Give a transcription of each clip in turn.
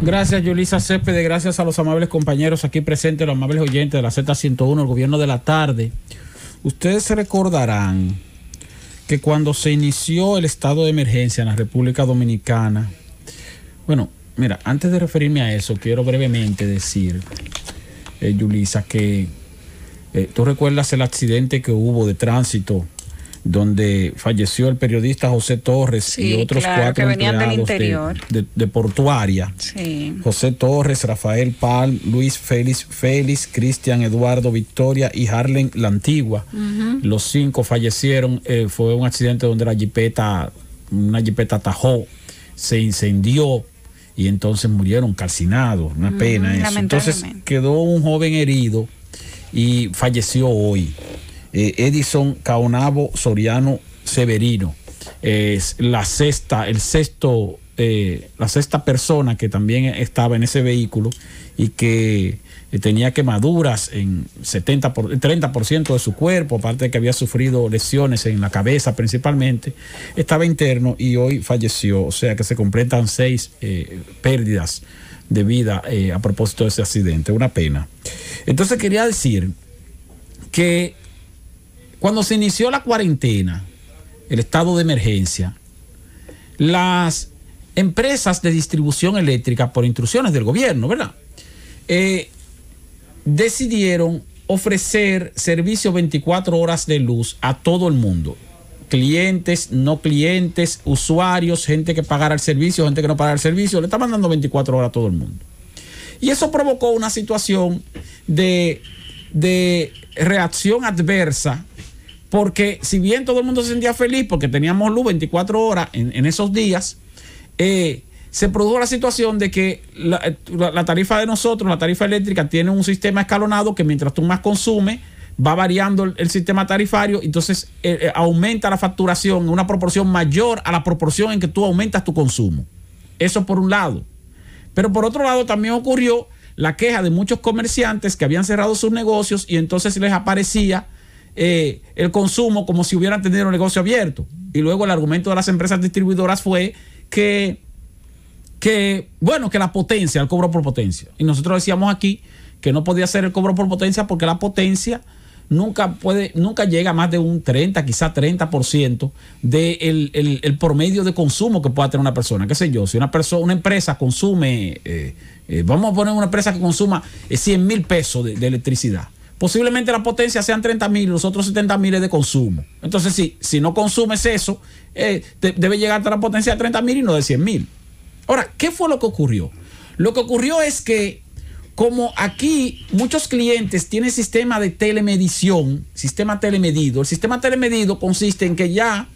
Gracias, Yulisa Céspede. Gracias a los amables compañeros aquí presentes, los amables oyentes de la Z101, el gobierno de la tarde. Ustedes recordarán que cuando se inició el estado de emergencia en la República Dominicana, bueno, mira, antes de referirme a eso, quiero brevemente decir, eh, Yulisa, que eh, tú recuerdas el accidente que hubo de tránsito donde falleció el periodista José Torres y otros cuatro De, portuaria. José Torres, Rafael Pal, Luis Félix Félix, Cristian Eduardo Victoria y Harlen La Antigua. Los cinco fallecieron. Eh, fue un accidente donde la jipeta, una jipeta tajó, se incendió y entonces murieron calcinados. Una pena eso. Entonces quedó un joven herido y falleció hoy. Eh, Edison Caonabo Soriano Severino. Es la sexta, el sexto, eh, la sexta persona que también estaba en ese vehículo y que eh, tenía quemaduras en 70 por, 30% de su cuerpo, aparte de que había sufrido lesiones en la cabeza principalmente, estaba interno y hoy falleció, o sea que se completan seis pérdidas de vida a propósito de ese accidente, una pena. Entonces quería decir que cuando se inició la cuarentena, el estado de emergencia, las empresas de distribución eléctrica, por instrucciones del gobierno, ¿verdad? Eh, decidieron ofrecer servicios 24 horas de luz a todo el mundo. Clientes, no clientes, usuarios, gente que pagara el servicio, gente que no pagara el servicio, le está mandando 24 horas a todo el mundo. Y eso provocó una situación de, de reacción adversa porque si bien todo el mundo se sentía feliz porque teníamos luz 24 horas en, esos días, eh, se produjo la situación de que eh, la, tarifa de nosotros, la tarifa eléctrica, tiene un sistema escalonado que mientras tú más consumes, va variando el, sistema tarifario, entonces eh, aumenta la facturación en una proporción mayor a la proporción en que tú aumentas tu consumo. Eso por un lado. Pero por otro lado también ocurrió la queja de muchos comerciantes que habían cerrado sus negocios y entonces les aparecía eh, el consumo como si hubieran tenido un negocio abierto. Y luego el argumento de las empresas distribuidoras fue que, que bueno, que la potencia, el cobro por potencia. Y nosotros decíamos aquí que no podía ser el cobro por potencia porque la potencia nunca puede, nunca llega a más de un 30, quizá 30% del de el, promedio de consumo que pueda tener una persona. Qué sé yo, si una persona, una empresa consume, eh, eh, vamos a poner una empresa que consuma 100 mil pesos de, electricidad. Posiblemente la potencia sean 30 mil, los otros 70 mil es de consumo. Entonces, si, si no consumes eso, eh, debe llegar a la potencia de 30 mil y no de 100 mil. Ahora, ¿qué fue lo que ocurrió? Lo que ocurrió es que como aquí muchos clientes tienen sistema de telemedición, sistema telemedido, el sistema telemedido consiste en que ya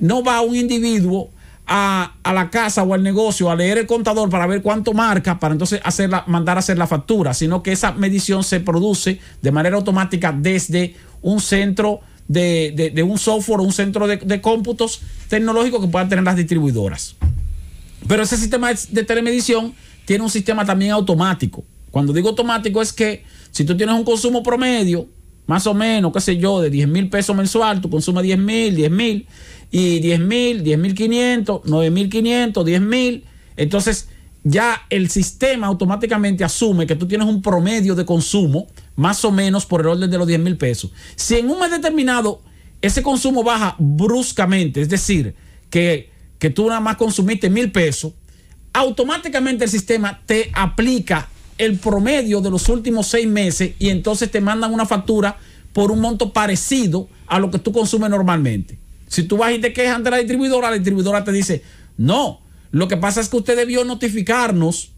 no va un individuo a, la casa o al negocio a leer el contador para ver cuánto marca, para entonces mandar a hacer la factura, sino que esa medición se produce de manera automática desde un centro de, un software, o un centro de, de cómputos tecnológicos que puedan tener las distribuidoras. Pero ese sistema de telemedición tiene un sistema también automático. Cuando digo automático es que si tú tienes un consumo promedio más o menos, qué sé yo, de 10 mil pesos mensual, tú consumes 10 mil, 10 mil, y 10 mil, 10 mil 500, 9 mil 500, 10 mil. Entonces, ya el sistema automáticamente asume que tú tienes un promedio de consumo más o menos por el orden de los 10 mil pesos. Si en un mes determinado ese consumo baja bruscamente, es decir, que, que tú nada más consumiste mil pesos, automáticamente el sistema te aplica el promedio de los últimos seis meses y entonces te mandan una factura por un monto parecido a lo que tú consumes normalmente. Si tú vas y te quejas ante la distribuidora, la distribuidora te dice, no, lo que pasa es que usted debió notificarnos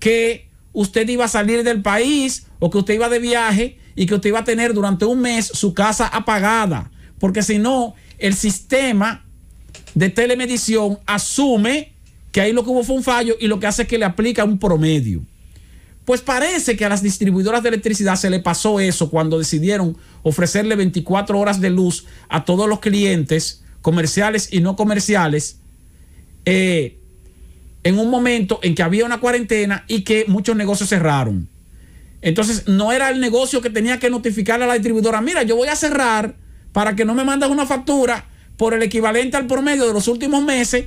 que usted iba a salir del país o que usted iba de viaje y que usted iba a tener durante un mes su casa apagada, porque si no, el sistema de telemedición asume que ahí lo que hubo fue un fallo y lo que hace es que le aplica un promedio. Pues parece que a las distribuidoras de electricidad se le pasó eso cuando decidieron ofrecerle 24 horas de luz a todos los clientes, comerciales y no comerciales, eh, en un momento en que había una cuarentena y que muchos negocios cerraron. Entonces no era el negocio que tenía que notificar a la distribuidora, mira, yo voy a cerrar para que no me mandes una factura por el equivalente al promedio de los últimos meses,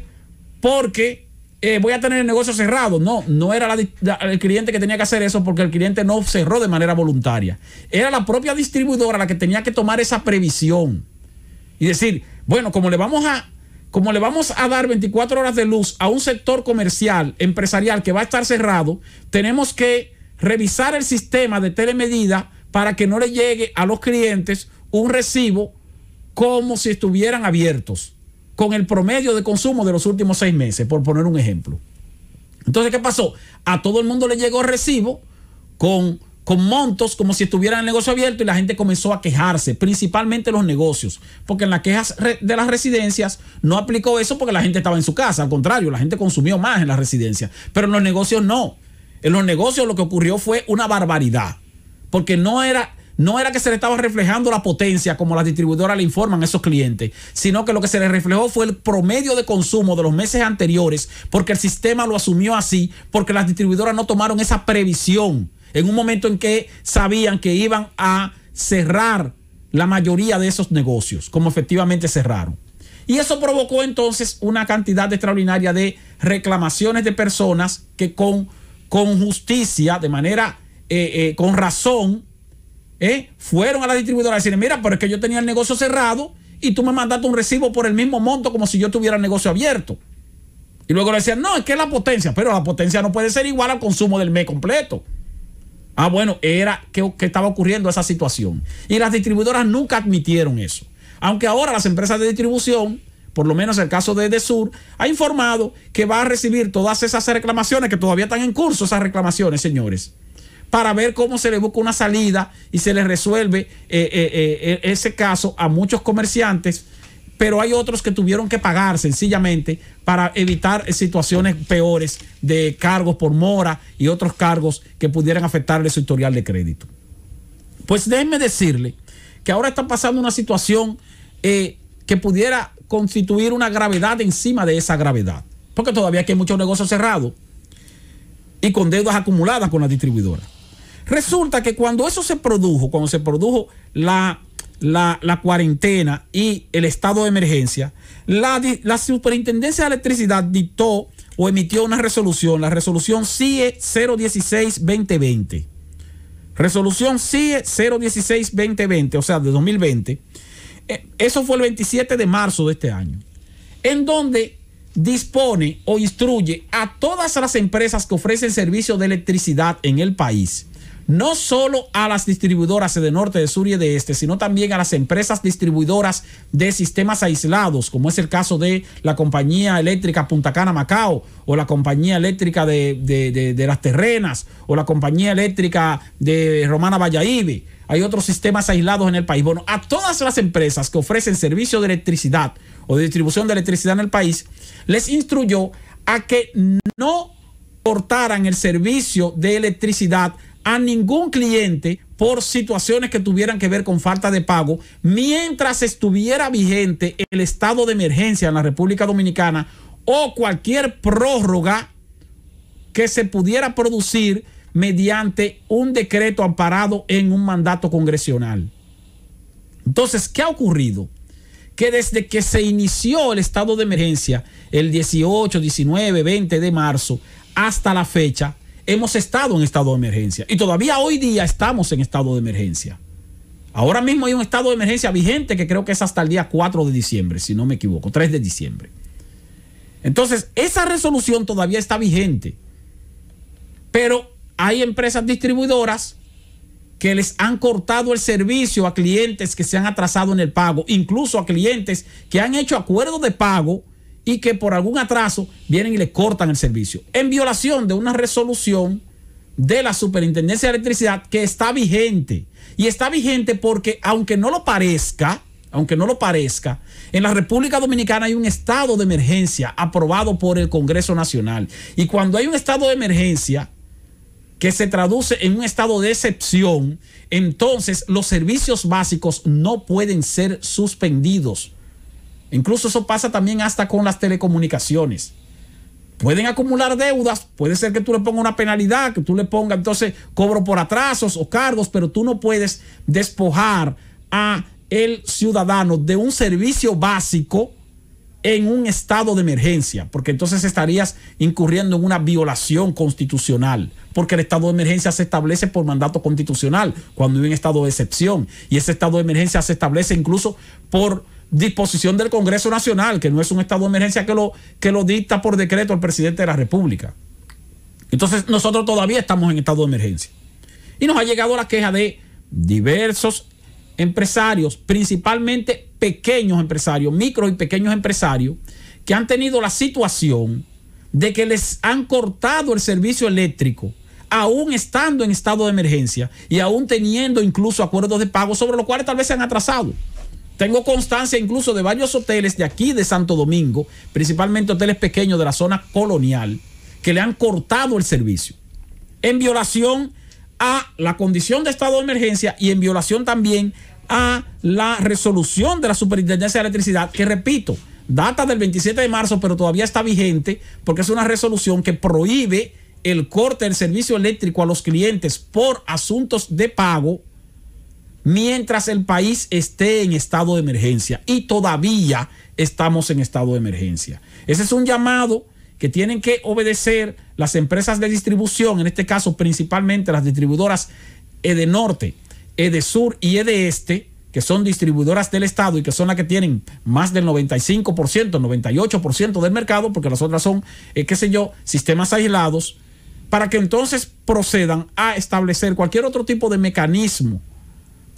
porque eh, voy a tener el negocio cerrado. No, no era el cliente que tenía que hacer eso porque el cliente no cerró de manera voluntaria. Era la propia distribuidora la que tenía que tomar esa previsión y decir, bueno, como le vamos a, como le vamos a dar 24 horas de luz a un sector comercial, empresarial que va a estar cerrado, tenemos que revisar el sistema de telemedida para que no le llegue a los clientes un recibo como si estuvieran abiertos con el promedio de consumo de los últimos seis meses, por poner un ejemplo. Entonces, ¿qué pasó? A todo el mundo le llegó recibo con, con montos como si estuviera el negocio abierto y la gente comenzó a quejarse, principalmente los negocios, porque en las quejas de las residencias no aplicó eso porque la gente estaba en su casa, al contrario, la gente consumió más en las residencias, pero en los negocios no. En los negocios lo que ocurrió fue una barbaridad, porque no era no era que se le estaba reflejando la potencia como las distribuidoras le informan a esos clientes, sino que lo que se le reflejó fue el promedio de consumo de los meses anteriores, porque el sistema lo asumió así, porque las distribuidoras no tomaron esa previsión en un momento en que sabían que iban a cerrar la mayoría de esos negocios, como efectivamente cerraron. Y eso provocó entonces una cantidad extraordinaria de reclamaciones de personas que con, con justicia, de manera, eh, eh, con razón, ¿Eh? fueron a la distribuidora a decir, mira, pero es que yo tenía el negocio cerrado y tú me mandaste un recibo por el mismo monto como si yo tuviera el negocio abierto. Y luego le decían, no, es que es la potencia, pero la potencia no puede ser igual al consumo del mes completo. Ah, bueno, era que, que estaba ocurriendo esa situación. Y las distribuidoras nunca admitieron eso. Aunque ahora las empresas de distribución por lo menos el caso de Edesur, ha informado que va a recibir todas esas reclamaciones que todavía están en curso, esas reclamaciones, señores para ver cómo se le busca una salida y se le resuelve eh, eh, eh, e-, ese caso a muchos comerciantes, pero hay otros que tuvieron que pagar sencillamente para evitar situaciones peores de cargos por mora y otros cargos que pudieran afectarle su historial de crédito. Pues déjenme decirle que ahora está pasando una situación que pudiera constituir una gravedad encima de esa gravedad, porque todavía aquí hay muchos negocios cerrados y con deudas acumuladas con la distribuidora. Resulta que cuando eso se produjo, cuando se produjo la, cuarentena y el estado de emergencia, la, la, Superintendencia de Electricidad dictó o emitió una resolución, la resolución CIE 016-2020. Resolución CIE 016-2020, o sea, de 2020. Eh, eso fue el 27 de marzo de este año, en donde dispone o instruye a todas las empresas que ofrecen servicio de electricidad en el país no solo a las distribuidoras de norte, de sur y de este, sino también a las empresas distribuidoras de sistemas aislados, como es el caso de la compañía eléctrica Punta Cana Macao, o la compañía eléctrica de, Las Terrenas, o la compañía eléctrica de Romana Valladolid. Hay otros sistemas aislados en el país. Bueno, a todas las empresas que ofrecen servicio de electricidad o de distribución de electricidad en el país, les instruyó a que no cortaran el servicio de electricidad a ningún cliente por situaciones que tuvieran que ver con falta de pago mientras estuviera vigente el estado de emergencia en la República Dominicana o cualquier prórroga que se pudiera producir mediante un decreto amparado en un mandato congresional. Entonces, ¿qué ha ocurrido? Que desde que se inició el estado de emergencia, el 18, 19, 20 de marzo, hasta la fecha, hemos estado en estado de emergencia y todavía hoy día estamos en estado de emergencia. Ahora mismo hay un estado de emergencia vigente que creo que es hasta el día 4 de diciembre, si no me equivoco, 3 de diciembre. Entonces, esa resolución todavía está vigente, pero hay empresas distribuidoras que les han cortado el servicio a clientes que se han atrasado en el pago, incluso a clientes que han hecho acuerdos de pago y que por algún atraso vienen y le cortan el servicio. En violación de una resolución de la Superintendencia de Electricidad que está vigente. Y está vigente porque, aunque no lo parezca, aunque no lo parezca, en la República Dominicana hay un estado de emergencia aprobado por el Congreso Nacional. Y cuando hay un estado de emergencia que se traduce en un estado de excepción, entonces los servicios básicos no pueden ser suspendidos Incluso eso pasa también hasta con las telecomunicaciones. Pueden acumular deudas, puede ser que tú le pongas una penalidad, que tú le pongas entonces cobro por atrasos o cargos, pero tú no puedes despojar a el ciudadano de un servicio básico en un estado de emergencia, porque entonces estarías incurriendo en una violación constitucional, porque el estado de emergencia se establece por mandato constitucional cuando hay un estado de excepción, y ese estado de emergencia se establece incluso por disposición del Congreso Nacional, que no es un estado de emergencia que lo, que lo dicta por decreto el presidente de la República. Entonces nosotros todavía estamos en estado de emergencia. Y nos ha llegado la queja de diversos empresarios, principalmente pequeños empresarios, micro y pequeños empresarios, que han tenido la situación de que les han cortado el servicio eléctrico, aún estando en estado de emergencia y aún teniendo incluso acuerdos de pago sobre los cuales tal vez se han atrasado. Tengo constancia incluso de varios hoteles de aquí de Santo Domingo, principalmente hoteles pequeños de la zona colonial, que le han cortado el servicio en violación a la condición de estado de emergencia y en violación también a la resolución de la Superintendencia de Electricidad, que repito, data del 27 de marzo, pero todavía está vigente porque es una resolución que prohíbe el corte del servicio eléctrico a los clientes por asuntos de pago mientras el país esté en estado de emergencia y todavía estamos en estado de emergencia. Ese es un llamado que tienen que obedecer las empresas de distribución, en este caso principalmente las distribuidoras de Norte, de Sur y de Este, que son distribuidoras del Estado y que son las que tienen más del 95%, 98% del mercado, porque las otras son, eh, qué sé yo, sistemas aislados, para que entonces procedan a establecer cualquier otro tipo de mecanismo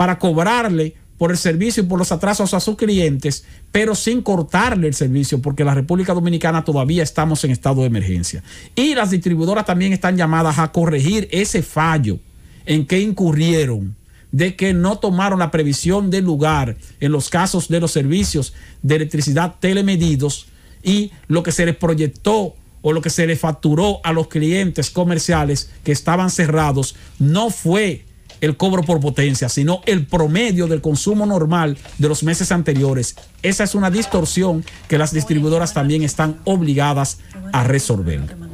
para cobrarle por el servicio y por los atrasos a sus clientes, pero sin cortarle el servicio, porque la República Dominicana todavía estamos en estado de emergencia. Y las distribuidoras también están llamadas a corregir ese fallo en que incurrieron de que no tomaron la previsión del lugar en los casos de los servicios de electricidad telemedidos y lo que se les proyectó o lo que se les facturó a los clientes comerciales que estaban cerrados no fue el cobro por potencia, sino el promedio del consumo normal de los meses anteriores. Esa es una distorsión que las distribuidoras también están obligadas a resolver.